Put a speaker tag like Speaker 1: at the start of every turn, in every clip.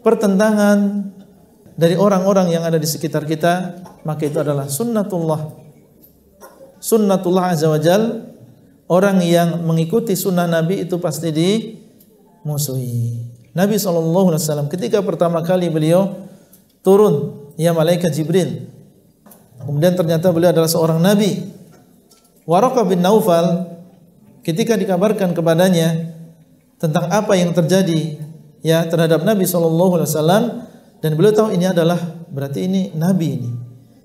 Speaker 1: pertentangan dari orang-orang yang ada di sekitar kita, maka itu adalah sunnatullah. Sunnatullah azza wajal, orang yang mengikuti sunnah Nabi itu pasti dimusuhi. Nabi SAW ketika pertama kali beliau turun, ya malaikat Jibril. Kemudian ternyata beliau adalah seorang Nabi. Waraqah bin Naufal ketika dikabarkan kepadanya tentang apa yang terjadi ya terhadap Nabi Shallallahu Alaihi Wasallam dan beliau tahu ini adalah berarti ini Nabi ini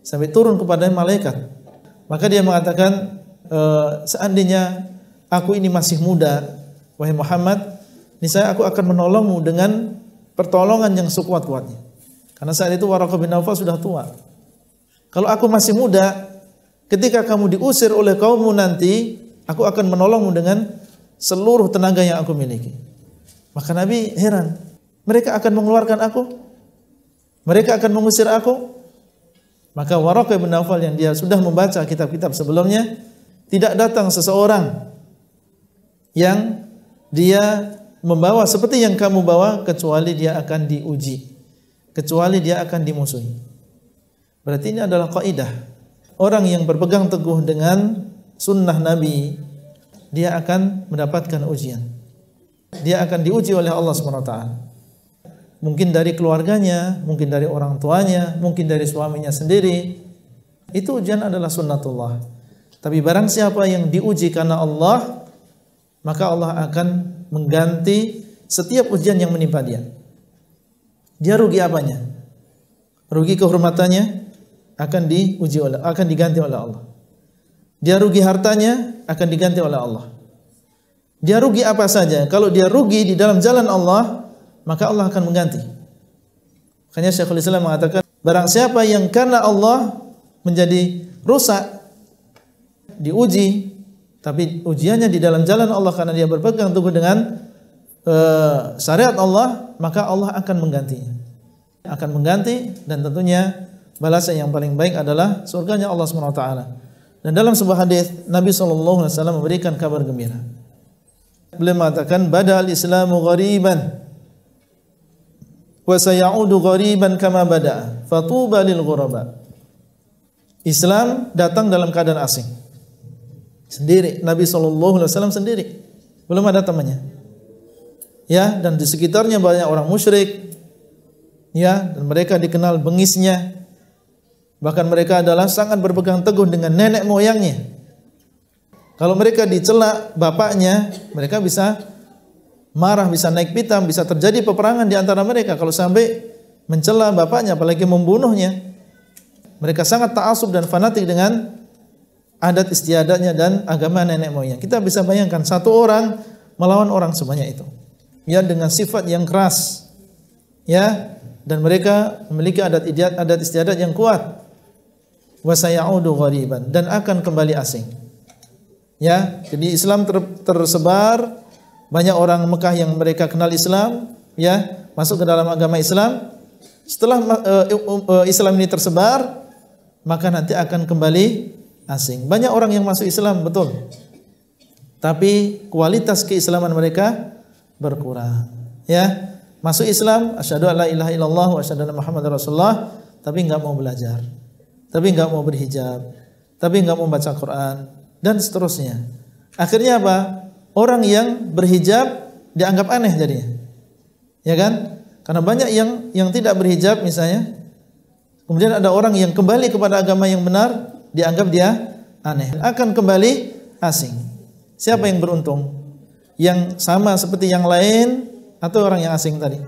Speaker 1: sampai turun kepada malaikat maka dia mengatakan e, seandainya aku ini masih muda wahai Muhammad niscaya aku akan menolongmu dengan pertolongan yang sekuat kuatnya karena saat itu Waraka bin Nawfal sudah tua kalau aku masih muda ketika kamu diusir oleh kaummu nanti aku akan menolongmu dengan seluruh tenaga yang aku miliki maka Nabi heran. Mereka akan mengeluarkan aku. Mereka akan mengusir aku. Maka Waraqah bin Nawfal yang dia sudah membaca kitab-kitab sebelumnya, tidak datang seseorang yang dia membawa seperti yang kamu bawa kecuali dia akan diuji. Kecuali dia akan dimusuhi. Berarti ini adalah kaidah. Orang yang berpegang teguh dengan sunnah Nabi, dia akan mendapatkan ujian dia akan diuji oleh Allah SWT. Mungkin dari keluarganya, mungkin dari orang tuanya, mungkin dari suaminya sendiri. Itu ujian adalah sunnatullah. Tapi barang siapa yang diuji karena Allah, maka Allah akan mengganti setiap ujian yang menimpa dia. Dia rugi apanya? Rugi kehormatannya akan diuji oleh akan diganti oleh Allah. Dia rugi hartanya akan diganti oleh Allah dia rugi apa saja. Kalau dia rugi di dalam jalan Allah, maka Allah akan mengganti. Makanya Syekhul Islam mengatakan, barang siapa yang karena Allah menjadi rusak, diuji, tapi ujiannya di dalam jalan Allah karena dia berpegang teguh dengan uh, syariat Allah, maka Allah akan menggantinya. Akan mengganti dan tentunya balasan yang paling baik adalah surganya Allah SWT. Dan dalam sebuah hadis Nabi SAW memberikan kabar gembira beliau mengatakan badal islamu ghariban wa sayaudu ghariban kama bada fatuba lil ghuraba Islam datang dalam keadaan asing sendiri Nabi saw sendiri belum ada temannya ya dan di sekitarnya banyak orang musyrik ya dan mereka dikenal bengisnya bahkan mereka adalah sangat berpegang teguh dengan nenek moyangnya kalau mereka dicela bapaknya, mereka bisa marah, bisa naik pitam, bisa terjadi peperangan di antara mereka. Kalau sampai mencela bapaknya, apalagi membunuhnya, mereka sangat taasub dan fanatik dengan adat istiadatnya dan agama nenek moyang. Kita bisa bayangkan satu orang melawan orang semuanya itu. Ya dengan sifat yang keras. Ya, dan mereka memiliki adat istiadat adat istiadat yang kuat. Wa sayaudu ghariban dan akan kembali asing. Ya, jadi Islam ter tersebar banyak orang Mekah yang mereka kenal Islam, ya, masuk ke dalam agama Islam. Setelah uh, uh, Islam ini tersebar, maka nanti akan kembali asing. Banyak orang yang masuk Islam, betul. Tapi kualitas keislaman mereka berkurang. Ya, masuk Islam, asyhadu alla ilaha illallah wa asyhadu anna muhammadar rasulullah, tapi enggak mau belajar. Tapi enggak mau berhijab. Tapi enggak mau baca Quran dan seterusnya. Akhirnya apa? Orang yang berhijab dianggap aneh jadinya. Ya kan? Karena banyak yang yang tidak berhijab misalnya. Kemudian ada orang yang kembali kepada agama yang benar dianggap dia aneh. Akan kembali asing. Siapa yang beruntung? Yang sama seperti yang lain atau orang yang asing tadi?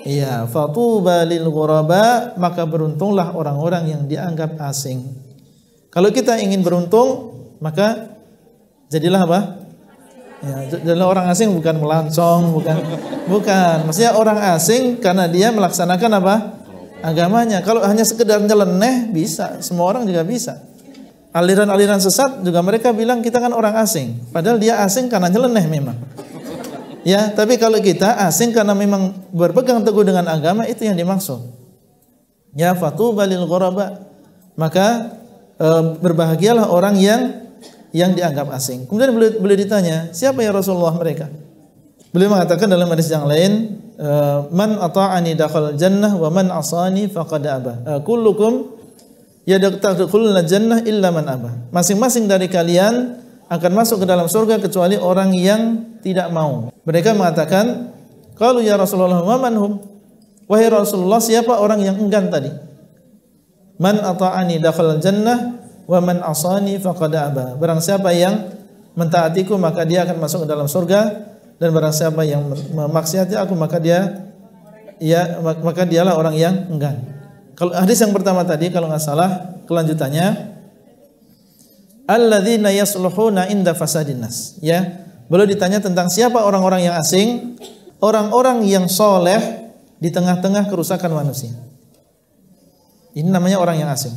Speaker 1: Iya, fatuba lil ghuraba, maka beruntunglah orang-orang yang dianggap asing. Kalau kita ingin beruntung, maka jadilah apa? Ya, jadilah orang asing bukan melancong, bukan bukan. Maksudnya orang asing karena dia melaksanakan apa? agamanya. Kalau hanya sekedar nyeleneh bisa, semua orang juga bisa. Aliran-aliran sesat juga mereka bilang kita kan orang asing, padahal dia asing karena nyeleneh memang. Ya, tapi kalau kita asing karena memang berpegang teguh dengan agama itu yang dimaksud. Ya fatu balil ghuraba. Maka e, berbahagialah orang yang yang dianggap asing. Kemudian beliau, beliau ditanya, siapa ya Rasulullah mereka? Beliau mengatakan dalam hadis yang lain, eh, man ata'ani dakhal jannah wa man asani faqad aba. Eh, Kullukum yadkhulul jannah illa man aba. Masing-masing dari kalian akan masuk ke dalam surga kecuali orang yang tidak mau. Mereka mengatakan, kalau ya Rasulullah wa man hum? Wahai Rasulullah, siapa orang yang enggan tadi? Man ata'ani dakhal jannah wa man asani faqad aba. Barang siapa yang mentaatiku maka dia akan masuk ke dalam surga dan barang siapa yang memaksiati aku maka dia ya maka dialah orang yang enggan. Kalau hadis yang pertama tadi kalau nggak salah kelanjutannya alladzina yasluhuna inda fasadinas ya. Beliau ditanya tentang siapa orang-orang yang asing, orang-orang yang soleh di tengah-tengah kerusakan manusia. Ini namanya orang yang asing.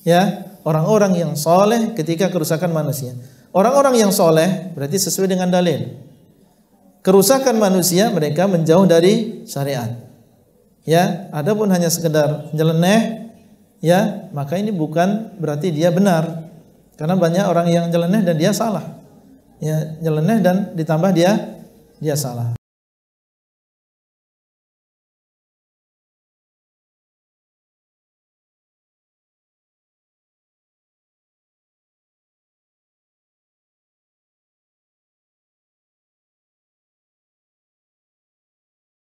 Speaker 1: Ya, orang-orang yang soleh ketika kerusakan manusia. Orang-orang yang soleh berarti sesuai dengan dalil. Kerusakan manusia mereka menjauh dari syariat. Ya, adapun hanya sekedar nyeleneh, ya maka ini bukan berarti dia benar. Karena banyak orang yang nyeleneh dan dia salah. Ya, nyeleneh dan ditambah dia dia salah.